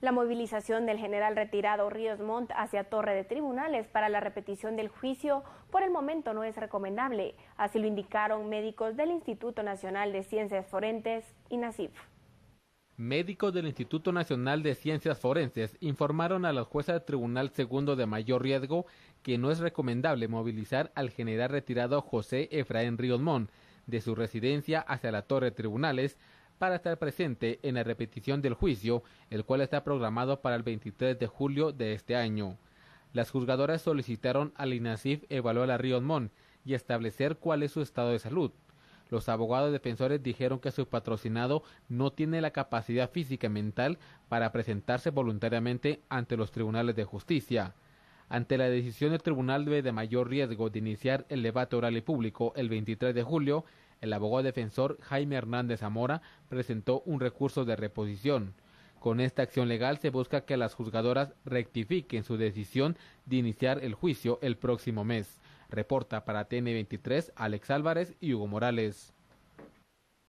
La movilización del general retirado Ríos Montt hacia Torre de Tribunales para la repetición del juicio por el momento no es recomendable, así lo indicaron médicos del Instituto Nacional de Ciencias Forenses y NACIF. Médicos del Instituto Nacional de Ciencias Forenses informaron a la jueza del Tribunal Segundo de Mayor Riesgo que no es recomendable movilizar al general retirado José Efraín Ríos Montt de su residencia hacia la Torre de Tribunales para estar presente en la repetición del juicio, el cual está programado para el 23 de julio de este año. Las juzgadoras solicitaron al INASIF evaluar a Río y establecer cuál es su estado de salud. Los abogados defensores dijeron que su patrocinado no tiene la capacidad física y mental para presentarse voluntariamente ante los tribunales de justicia. Ante la decisión del Tribunal de mayor riesgo de iniciar el debate oral y público el 23 de julio, el abogado defensor Jaime Hernández Zamora presentó un recurso de reposición. Con esta acción legal se busca que las juzgadoras rectifiquen su decisión de iniciar el juicio el próximo mes. Reporta para TN23 Alex Álvarez y Hugo Morales.